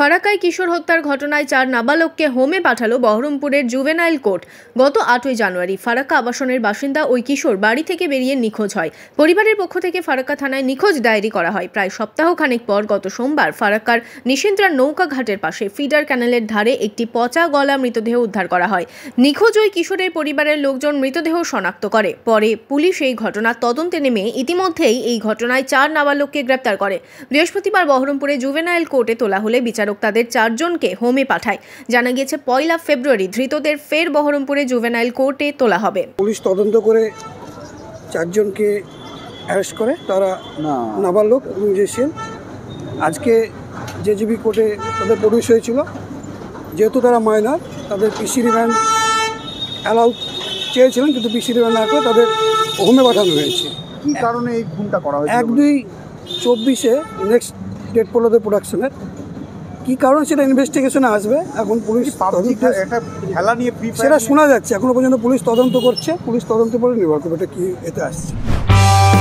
ফারাকায় কিশোর হত্যার ঘটনায় চার নাবালককে হোমে পাঠালো বহরমপুরের জুভেনাইল কোর্ট গত আটই জানুয়ারি ফারাক্কা আবাসনের বাসিন্দা ওই কিশোর বাড়ি থেকে বেরিয়ে নিখোঁজ হয় পরিবারের পক্ষ থেকে ফারাক্কা থানায় নিখোঁজ ডায়েরি করা হয় প্রায় সপ্তাহখানেক পর গত সোমবার ফারাক্কার নিশিন্দ্রা নৌকা ঘাটের পাশে ফিডার ক্যানেলের ধারে একটি পচা গলা মৃতদেহ উদ্ধার করা হয় নিখোঁজ ওই কিশোরের পরিবারের লোকজন মৃতদেহ শনাক্ত করে পরে পুলিশ এই ঘটনার তদন্তে নেমে ইতিমধ্যেই এই ঘটনায় চার নাবালককে গ্রেপ্তার করে বৃহস্পতিবার বহরমপুরে জুভেনাইল কোর্টে তোলা হলে বিচার বিচারক তাদের চারজনকে হোমে পাঠায় জানা গিয়েছে পয়লা ফেব্রুয়ারি ধৃতদের ফের বহরমপুরে জুভেনাইল কোর্টে তোলা হবে পুলিশ তদন্ত করে চারজনকে অ্যারেস্ট করে তারা নাবালক এবং জেসিয়াল আজকে জেজিবি কোর্টে তাদের প্রডিউস হয়েছিল যেহেতু তারা মাইনার তাদের পিসি রিভ্যান অ্যালাউ চেয়েছিলেন কিন্তু পিসি রিভ্যান না করে তাদের হোমে পাঠানো হয়েছে কী কারণে এই খুনটা করা হয়েছে এক দুই চব্বিশে নেক্সট ডেট পড়লো প্রোডাকশনের কি কারণ সেটা ইনভেস্টিগেশনে আসবে এখন পুলিশ খেলা নিয়ে সেটা শোনা যাচ্ছে এখনো পর্যন্ত পুলিশ তদন্ত করছে পুলিশ তদন্ত করে নির্ভর করবে এটা কি এতে আসছে